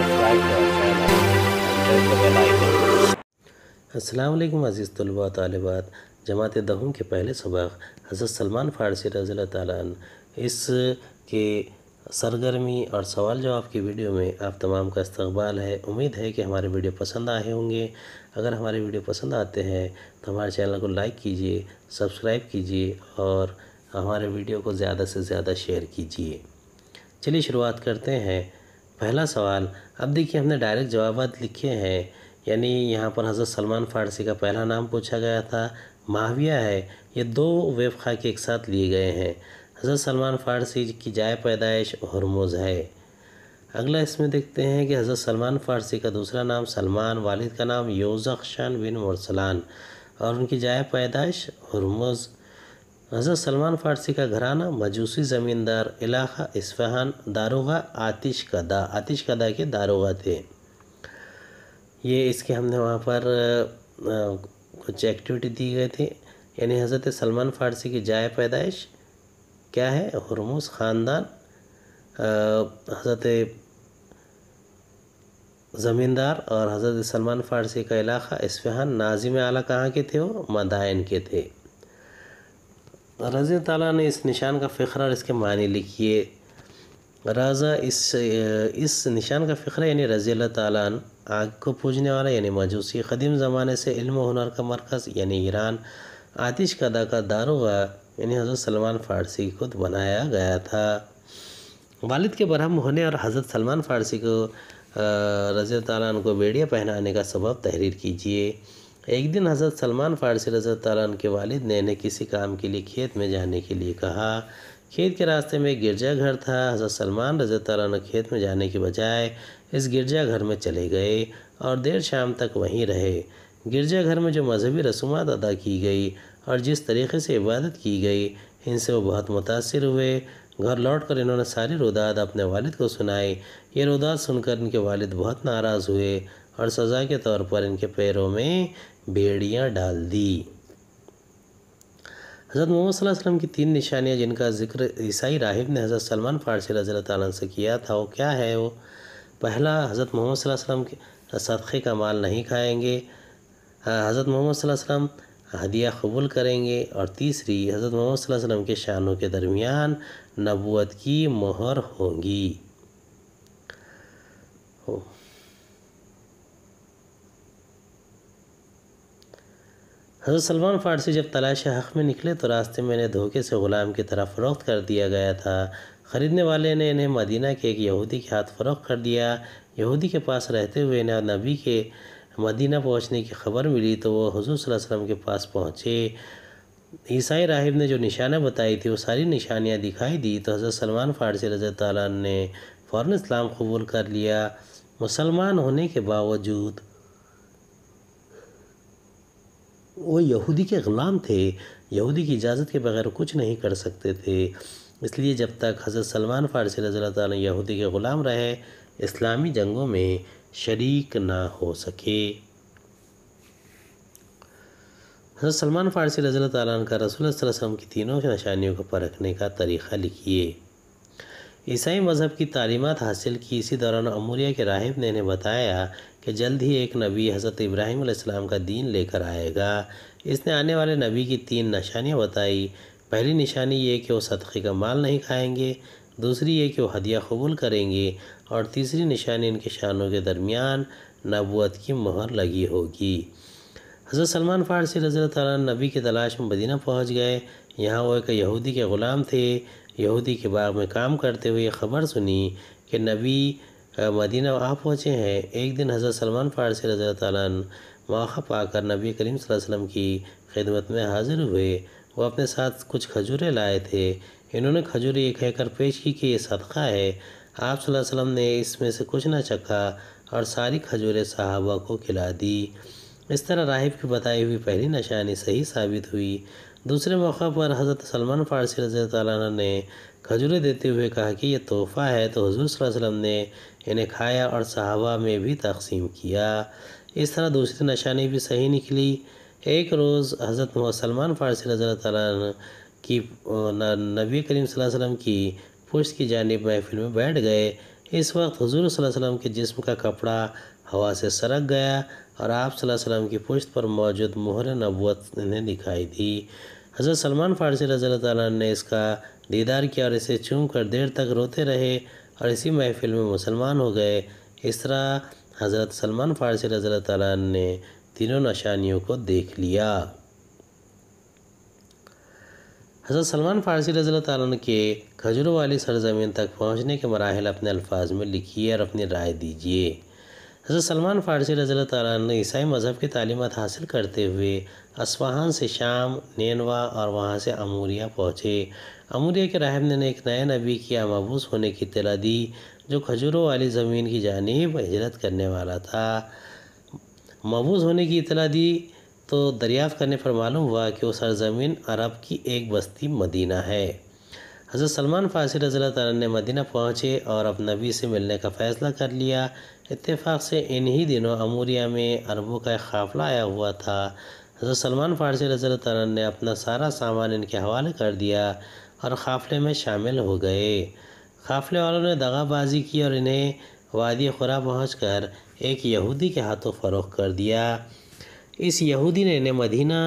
subscribe अज़ीज़ तलबा तलबात जमात दहम के पहले सबक हज़रत सलमान फ़ारसी रज़ी तालन इस के सरगर्मी और सवाल जवाब की वीडियो में आप तमाम का इस्तबाल है उम्मीद है कि हमारे वीडियो पसंद आए होंगे अगर हमारे वीडियो पसंद आते हैं तो हमारे चैनल को लाइक कीजिए सब्सक्राइब कीजिए और हमारे वीडियो को ज़्यादा से ज़्यादा शेयर कीजिए चलिए शुरुआत करते हैं पहला सवाल अब देखिए हमने डायरेक्ट जवाब लिखे हैं यानी यहाँ पर हज़रत सलमान फारसी का पहला नाम पूछा गया था माविया है ये दो वेब के एक साथ लिए गए हैं हज़रत सलमान फारसी की जाय पैदाइश हरमोज़ है अगला इसमें देखते हैं कि हज़रत सलमान फारसी का दूसरा नाम सलमान वालिद का नाम योजक शान बिन मरसलान और उनकी जाय पैदाइश हरमोज़ हज़रत सलमान फारसी का घराना मजूसी ज़मींदार इलाका इसफहान दारोगा आतिश कदा आतिश कदा के दारोगा थे ये इसके हमने वहाँ पर कुछ एक्टिविटी दी गए थे यानी हज़रत सलमान फारसी की जाए पैदाइश क्या है हरमूस ख़ानदान हज़रत ज़मींदार और हज़रत सलमान फारसी का इलाका इसफहान नाजिम आला कहाँ के थे वो मदायन के थे रज़ी ताली ने इस निशान का फ़िक्र और इसके मानी लिखिए राजा इस इस निशान का फ़िक्र यानी रज़ी तालान आग को पूजने वाला यानी मजूसी कदीम ज़माने से इल्म हुनर का मरकज़ यानी ईरान आतिश कदा का दारोगा यानी हज़रत सलमान फ़ारसी को तो बनाया गया था वालिद के बरहम होने और हज़रत सलमान फ़ारसी को रज़ी तालान को बेड़िया पहनाने का सबब तहरीर कीजिए एक दिन हज़रत सलमान फ़ारसी रजत तारन के वालिद ने इन्हें किसी काम के लिए खेत में जाने के लिए कहा खेत के रास्ते में एक गिरजाघर था हज़रत सलमान रजत तारन खेत में जाने के बजाय इस गिरजाघर में चले गए और देर शाम तक वहीं रहे गिरजाघर में जो मजहबी रसूमा अदा की गई और जिस तरीके से इबादत की गई इनसे वो बहुत मुतासर हुए घर लौट कर इन्होंने सारी रुदाद अपने वालिद को सुनाई ये रुदात सुनकर इनके वालिद बहुत नाराज़ हुए और सज़ा के तौर पर इनके पैरों में भेड़ियाँ डाल दी हज़रत मोहम्मद वसल्लम की तीन निशानियाँ जिनका जिक्र ईसाई राहिब ने हज़रत सलमान फ़ारसी रज़ी तन से किया था वो क्या है वो पहला हज़रत मोहम्मद वसल्लम के सदक़े का माल नहीं खाएंगे हाँ, हज़रत मोहम्मद वसल्लम हदिया कबूल करेंगे और तीसरी हज़रत मोहम्मद वसल्लम के शानों के दरमियान नबूत की मोहर होंगी हज़रत सलमान फ़ारसी जब तलाश हक़ में निकले तो रास्ते में इन्हें धोखे से ग़ुलाम की तरह फ़रोख्त कर दिया गया था ख़रीदने वाले ने इन्हें मदीना के एक यहूदी के हाथ फ़रोख्त कर दिया यहूदी के पास रहते हुए इन्हें नबी के मदीना पहुंचने की खबर मिली तो वह हजूर वसल्लम के पास पहुँचे ईसाई राहिब ने जो निशाना बताई थी वो सारी निशानियाँ दिखाई दी तो हज़रत सलमान फ़ारसी रज़ी ने फ़ौर इस्लाम कबूल कर लिया मुसलमान होने के बावजूद वो यहूदी के ग़ुलाम थे यहूदी की इजाज़त के बगैर कुछ नहीं कर सकते थे इसलिए जब तक हज़रत सलमान फ़ारसी रज़ी तन यहूदी के ग़ुलाम रहे इस्लामी जंगों में शरीक ना हो सके हज़रत सलमान फ़ारसी रज़ी तन का रसूल वसम की तीनों निशानियों को परखने का तरीक़ा लिखिए ईसाई मज़हब की तालीमत हासिल की इसी दौरान अमूरिया के राहिब ने इन्हें बताया कि जल्द ही एक नबी हज़रत इब्राहिम आसमाम का दीन लेकर आएगा इसने आने वाले नबी की तीन निशानियाँ बताई पहली निशानी ये कि वो सदक़े का माल नहीं खाएंगे दूसरी ये कि वो हदिया कबूल करेंगे और तीसरी निशानी इनके शानों के दरमियान नबूत की मोहर लगी होगी हज़रत सलमान फ़ारसी रज़ी नबी की तलाश में मदीना पहुँच गए यहाँ वो एक यहूदी के ग़ुलाम थे यहूदी के बाग में काम करते हुए खबर सुनी कि नबी मदीना आ पहुँचे हैं एक दिन हज़रत सलमान फ़ारसी रज़ा तन मौक़ा पाकर नबी करीम वसल्लम की खिदमत में हाज़िर हुए वो अपने साथ कुछ खजूरें लाए थे इन्होंने खजूरें ये कहकर पेश की कि ये सदका है आप वसल्लम ने इसमें से कुछ ना चखा और सारी खजूरें सहाबा को खिला दी इस तरह राहिब की बताई हुई पहली निशानी सही साबित हुई दूसरे मौक़े पर हज़रत सलमान फ़ारसी रज़ी ने खजूरें देते हुए कहा कि यह तोहफ़ा है तो हजूर वसल्लम ने इन्हें खाया और सहाबा में भी तकसीम किया इस तरह दूसरी तो नशानी भी सही निकली एक रोज़ हज़रत सलमान फ़ारसी रज़ी त की नबी करीम वसल्लम की पुष्ट की जानब महफिल में बैठ गए इस वक्त हजूर वसल्लम के जिस्म का कपड़ा हवा से सरक गया और आप वसल्लम की पुष्ट पर मौजूद मोहर नबूत इन्हें दिखाई दी हज़रत सलमान फ़ारसी रज़ी त ने इसका दीदार किया और इसे चूम कर देर तक रोते रहे और इसी महफिल में मुसलमान हो गए इस तरह हज़रत सलमान फ़ारसी रज़ी तैन ने तीनों निशानियों को देख लिया हज़रत सलमान फ़ारसी रज़ी तैन के खजर वाली सरजमीन तक पहुँचने के मराहल अपने अल्फाज में लिखिए और अपनी राय दीजिए हज़रत सलमान फ़ारसी रज़ी तैन ईसाई मज़हब की तालीमत हासिल करते हुए असवाहान से शाम नैनवा और वहाँ से अमूरिया पहुँचे अमूरिया के राहब ने एक नए नबी की आमाबूस होने की इतला दी जो खजूरों वाली ज़मीन की जानब हजरत करने वाला था मबूस होने की इतला दी तो दरियाफ़ करने पर मालूम हुआ कि वो सरजमीन अरब की एक बस्ती मदीना है हज़रत सलमान फ़ारसी रज़ी ने मदीना पहुँचे और अब नबी से मिलने का फ़ैसला कर लिया इतफ़ाक़ से इन्हीं दिनों अमूरिया में अरबों का एक काफ़िला आया हुआ था हज़रत सलमान फ़ारसी रज़ी ने अपना सारा सामान इनके हवाले कर दिया और काफ़ले में शामिल हो गए काफ़ले वालों ने दगाबाजी की और इन्हें वादी खुरा पहुँच एक यहूदी के हाथों फ़रोख कर दिया इस यहूदी ने इन्हें मदीना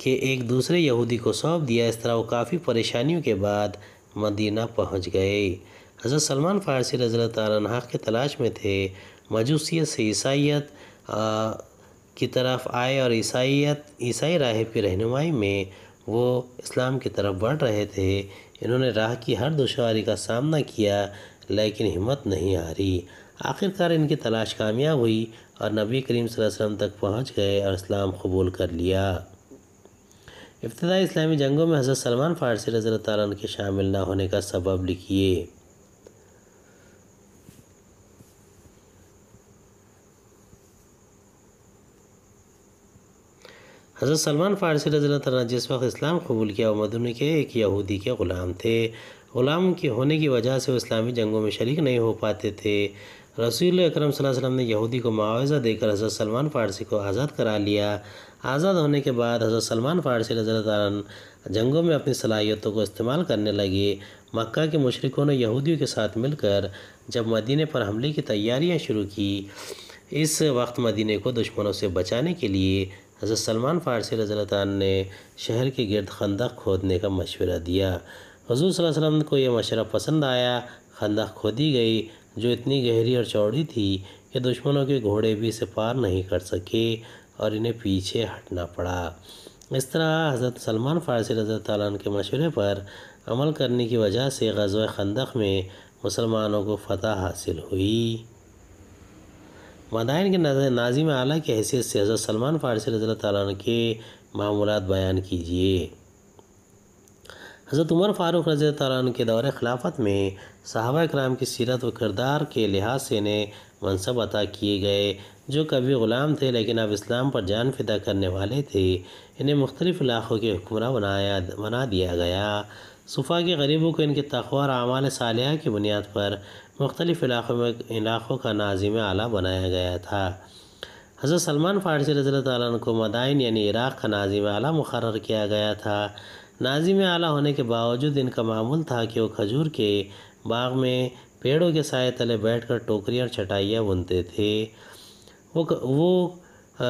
के एक दूसरे यहूदी को सौंप दिया इस तरह वो काफ़ी परेशानियों के बाद मदीना पहुंच गए हज़रत सलमान फ़ारसी रज़ल तह के तलाश में थे मजूसीत से ईसाइत की तरफ आए और ईसाइत ईसाई राहब की रहनुमाई में वो इस्लाम की तरफ बढ़ रहे थे इन्होंने राह की हर दुशारी का सामना किया लेकिन हिम्मत नहीं हारी आखिरकार इनकी तलाश कामयाब हुई और नबी करीम वसल्लम तक पहुंच गए और इस्लाम कबूल कर लिया इब्तदाई इस्लामी जंगों में हज़रत सलमान फ़ारसी रज़ी के शामिल न होने का सबब लिखिए हज़रत सलमान फ़ारसी रजील तला जिस वक्त इस्लाम कबूल किया वो मदन के एक यहूदी के ग़ुलाम थे ग़ुलाम के होने की वजह से वो इस्लामी जंगों में शरीक नहीं हो पाते थे रसूल अक्रम वसल्लम ने यहूदी को मुआवजा देकर हज़रत सलमान फ़ारसी को आज़ाद करा लिया आज़ाद होने के बाद हज़रत सलमान फ़ारसी रजन जंगों में अपनी सलाहियतों को इस्तेमाल करने लगे मक्का के मशरकों ने यहूदियों के साथ मिलकर जब मदीने पर हमले की तैयारियां शुरू की इस वक्त मदीने को दुश्मनों से बचाने के लिए हज़रत सलमान फ़ारसी रज़ी ने शहर के गिरद खंदा खोदने का मशवरा दिया हजूर वसम को यह मशवरा पसंद आया खंदा खोदी गई जो इतनी गहरी और चौड़ी थी कि दुश्मनों के घोड़े भी इसे पार नहीं कर सके और इन्हें पीछे हटना पड़ा इस तरह हज़रत सलमान फ़ारसी रज़ी के मशवरे पर अमल करने की वजह से गज़ खंदक में मुसलमानों को फतह हासिल हुई मदायन के नाजिम आला की हैसियत से हज़रत सलमान फ़ारसी रज़ी तन के मामूल बयान कीजिए हज़रत उमर फ़ारूक रज़ी तन के दौर खिलाफत में सहाबा कराम की सीरत व किरदार के लिहाज से इन्हें मनसब अता किए गए जो कभी ग़ुलाम थे लेकिन अब इस्लाम पर जान फिदा करने वाले थे इन्हें मुख्तलिफ़ इलाक़ों के हुक्मरान बनाया बना दिया गया सुफा के गरीबों को इनके तखवा और आमाल सालिया की बुनियाद पर मुख्तलिफ़ इलाक़ों में इलाक़ों का नाजिम आला बनाया गया था हज़रत सलमान फ़ारसी रज़ी तैन को मदाइन यानी इराक़ का नाजिम आला मुकर किया गया था नाजिम आला होने के बावजूद इनका मामूल था कि वो खजूर के बाग में पेड़ों के साय तले बैठ कर टोकरियाँ और चटाइयाँ बुनते थे वो वो आ,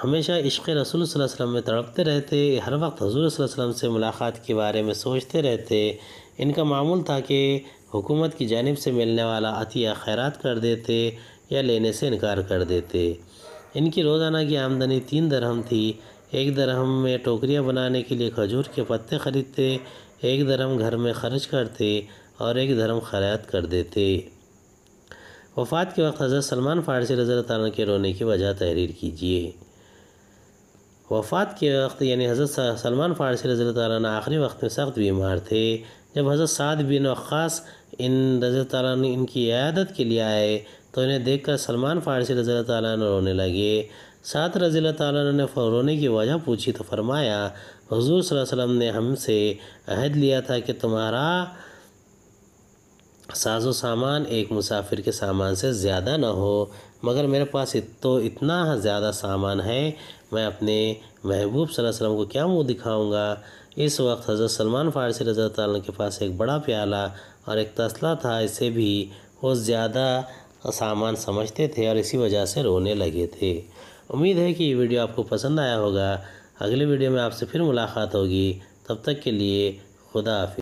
हमेशा इश्क रसूल वसम में तड़पते रहते हर वक्त हजूर वसम से मुलाकात के बारे में सोचते रहते इनका मामूल था कि हुकूमत की जानब से मिलने वाला अतिया खैरत कर देते या लेने से इनकार कर देते इनकी रोज़ाना की आमदनी तीन दरहम थी एक दरहम में टोकरियाँ बनाने के लिए खजूर के पत्ते ख़रीदते एक दरहम घर में खर्च करते और एक दरहम खैरत कर देते वफ़ात के वक्त हज़रत सलमान फ़ारसी रज़ा के रोने की वजह तहरीर कीजिए वफ़ात के वक्त यानी हज़रत सलमान फ़ारसी रज़ी ने आखिरी वक्त में सख्त बीमार थे जब हज़रत साद बिन वक्स इन रज़ी ने इनकी आदत के लिए आए तो इन्हें देख कर सलमान फ़ारसी रज़ी ने रोने लगे साथ रज़ी ताली ने रोने की वजह पूछी तो फरमाया हजूर वसम ने हमसे अहद लिया था कि तुम्हारा साजो सामान एक मुसाफिर के सामान से ज़्यादा ना हो मगर मेरे पास तो इतना ज़्यादा सामान है मैं अपने महबूब सल्लम को क्या मुँह दिखाऊँगा इस वक्त हज़रत सलमान फ़ारसी रज़ा के पास एक बड़ा प्याला और एक तसला था इसे भी वो ज़्यादा सामान समझते थे और इसी वजह से रोने लगे थे उम्मीद है कि ये वीडियो आपको पसंद आया होगा अगले वीडियो में आपसे फिर मुलाकात होगी तब तक के लिए खुदा हाफि